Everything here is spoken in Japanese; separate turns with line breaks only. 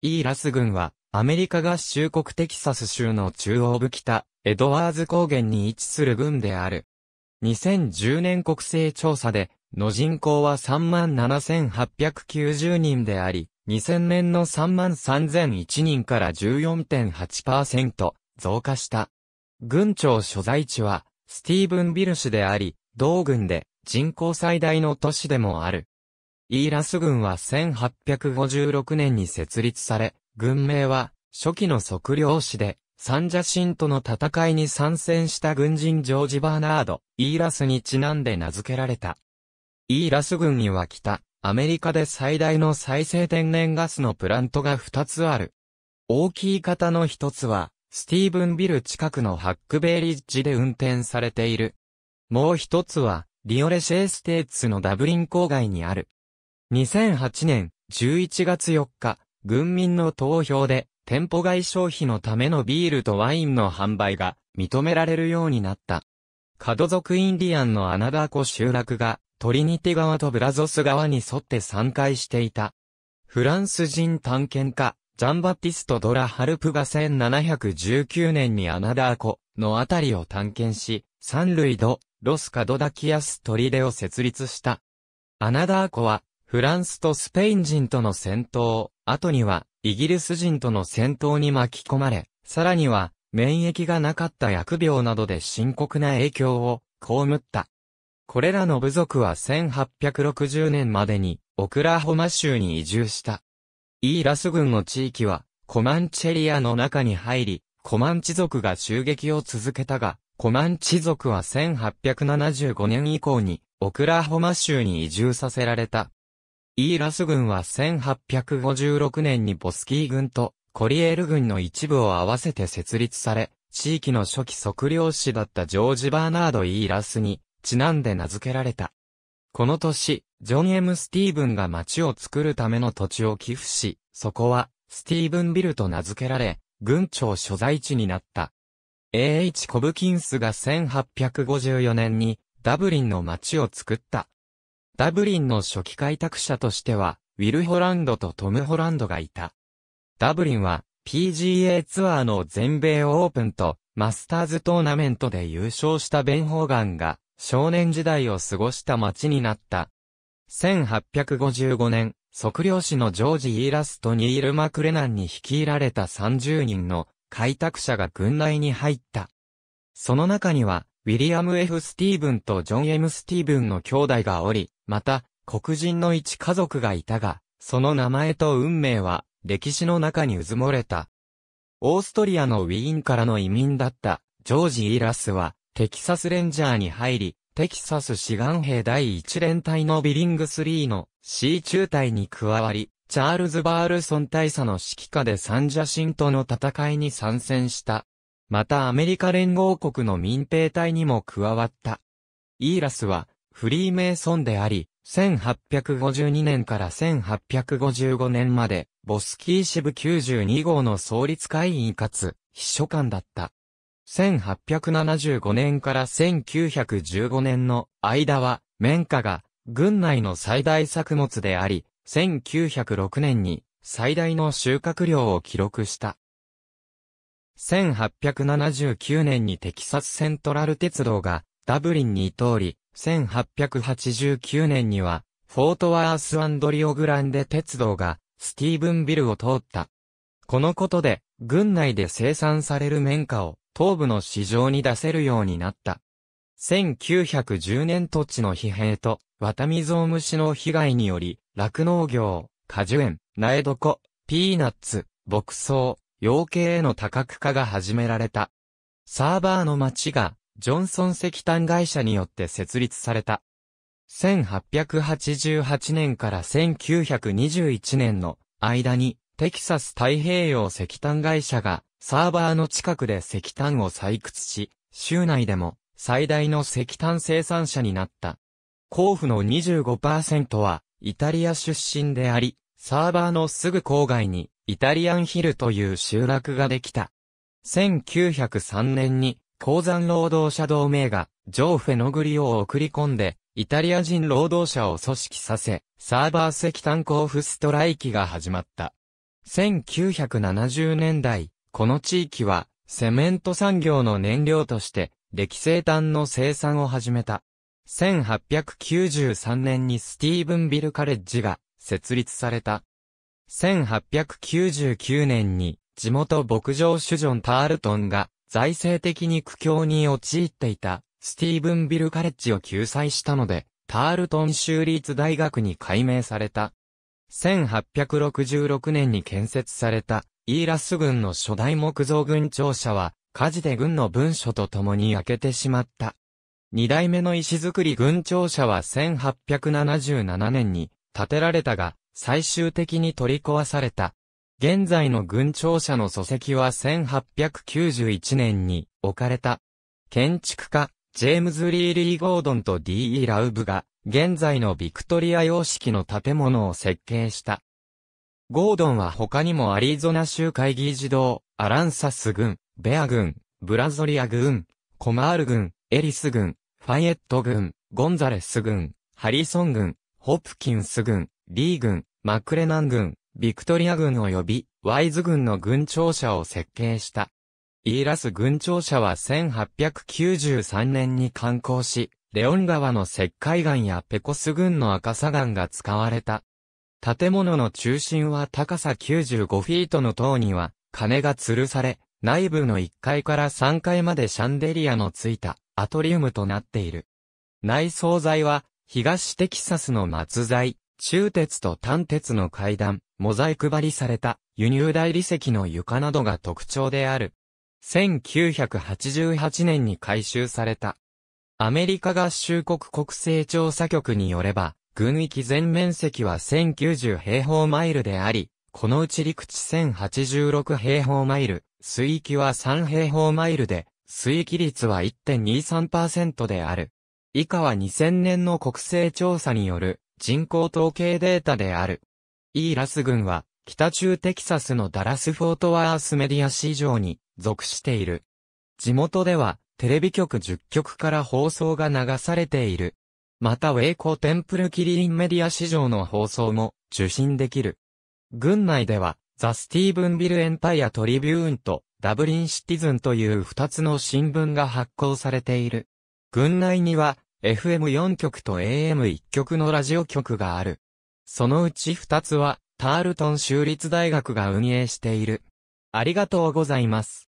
イーラス郡は、アメリカ合衆国テキサス州の中央部北、エドワーズ高原に位置する郡である。2010年国勢調査で、の人口は37,890人であり、2000年の33,001人から14.8%増加した。郡庁所在地は、スティーブンビル市であり、同郡で人口最大の都市でもある。イーラス軍は1856年に設立され、軍名は初期の測量士で、サンジャシンとの戦いに参戦した軍人ジョージ・バーナード、イーラスにちなんで名付けられた。イーラス軍には北、アメリカで最大の再生天然ガスのプラントが2つある。大きい方の1つは、スティーブンビル近くのハックベイリッジで運転されている。もう1つは、リオレシェーステーツのダブリン郊外にある。2008年11月4日、軍民の投票で、店舗外消費のためのビールとワインの販売が認められるようになった。角族インディアンのアナダーコ集落がトリニティ川とブラゾス川に沿って散開していた。フランス人探検家、ジャンバティスト・ドラ・ハルプが1719年にアナダーコのあたりを探検し、サンルイド、ロス・カドダキアス・トリデを設立した。アナダーコはフランスとスペイン人との戦闘、後には、イギリス人との戦闘に巻き込まれ、さらには、免疫がなかった薬病などで深刻な影響を、被った。これらの部族は1860年までに、オクラホマ州に移住した。イーラス軍の地域は、コマンチェリアの中に入り、コマンチ族が襲撃を続けたが、コマンチ族は1875年以降に、オクラホマ州に移住させられた。イーラス軍は1856年にボスキー軍とコリエール軍の一部を合わせて設立され、地域の初期測量士だったジョージ・バーナード・イーラスにちなんで名付けられた。この年、ジョン・ M・ スティーブンが町を作るための土地を寄付し、そこはスティーブンビルと名付けられ、軍庁所在地になった。A.H. コブキンスが1854年にダブリンの町を作った。ダブリンの初期開拓者としては、ウィル・ホランドとトム・ホランドがいた。ダブリンは、PGA ツアーの全米オープンと、マスターズトーナメントで優勝したベン・ホーガンが、少年時代を過ごした街になった。1855年、測量士のジョージ・イーラスト・ニール・マクレナンに率いられた30人の開拓者が軍内に入った。その中には、ウィリアム・ F・ スティーブンとジョン・ M・ スティーブンの兄弟がおり、また、黒人の一家族がいたが、その名前と運命は、歴史の中にうずもれた。オーストリアのウィーンからの移民だった、ジョージ・イラスは、テキサスレンジャーに入り、テキサス志願兵第1連隊のビリングスリーの C 中隊に加わり、チャールズ・バールソン大佐の指揮下でサンジャシンとの戦いに参戦した。またアメリカ連合国の民兵隊にも加わった。イーラスはフリーメイソンであり、1852年から1855年まで、ボスキー支部92号の創立会員かつ、秘書官だった。1875年から1915年の間は、綿花が軍内の最大作物であり、1906年に最大の収穫量を記録した。1879年にテキサスセントラル鉄道がダブリンに通り、1889年には、フォートワースリオグランデ鉄道が、スティーブンビルを通った。このことで、軍内で生産される綿花を、東部の市場に出せるようになった。1910年土地の疲弊と、渡水ゾウムシの被害により、酪農業、果樹園、苗床、ピーナッツ、牧草、養鶏への多角化が始められた。サーバーの町がジョンソン石炭会社によって設立された。1888年から1921年の間に、テキサス太平洋石炭会社がサーバーの近くで石炭を採掘し、州内でも最大の石炭生産者になった。交付の25%はイタリア出身であり、サーバーのすぐ郊外にイタリアンヒルという集落ができた。1903年に鉱山労働者同盟が、ジョー・フェノグリを送り込んで、イタリア人労働者を組織させ、サーバー石炭交付ストライキが始まった。1970年代、この地域は、セメント産業の燃料として、歴生炭の生産を始めた。1893年にスティーブンビルカレッジが設立された。1899年に地元牧場主ジョン・タールトンが財政的に苦境に陥っていた、スティーブンビルカレッジを救済したので、タールトン州立大学に改名された。1866年に建設された、イーラス軍の初代木造軍庁舎は、火事で軍の文書と共に焼けてしまった。二代目の石造り軍庁舎は1877年に建てられたが、最終的に取り壊された。現在の軍庁舎の礎石は1891年に置かれた。建築家、ジェームズ・リー・リー・ゴードンと D.E. ラウブが、現在のビクトリア様式の建物を設計した。ゴードンは他にもアリゾナ州会議児童、アランサス軍、ベア軍、ブラゾリア軍、コマール軍、エリス軍、ファイエット軍、ゴンザレス軍、ハリソン軍、ホプキンス軍、リー軍、マクレナン軍、ビクトリア軍及びワイズ軍の軍庁舎を設計した。イーラス軍庁舎は1893年に観光し、レオン川の石灰岩やペコス軍の赤砂岩が使われた。建物の中心は高さ95フィートの塔には鐘が吊るされ、内部の1階から3階までシャンデリアのついたアトリウムとなっている。内装材は東テキサスの松材、中鉄と単鉄の階段、モザイク張りされた輸入大理石の床などが特徴である。1988年に改修された。アメリカ合衆国国勢調査局によれば、軍域全面積は1090平方マイルであり、このうち陸地1086平方マイル、水域は3平方マイルで、水域率は1.23%である。以下は2000年の国勢調査による人口統計データである。イーラス郡は、北中テキサスのダラスフォートワースメディア市場に属している。地元では、テレビ局10局から放送が流されている。また、ウェイコテンプルキリリンメディア市場の放送も受信できる。郡内では、ザ・スティーブンビル・エンパイア・トリビューンと、ダブリン・シティズンという2つの新聞が発行されている。郡内には、FM4 局と AM1 局のラジオ局がある。そのうち2つは、タールトン州立大学が運営している。ありがとうございます。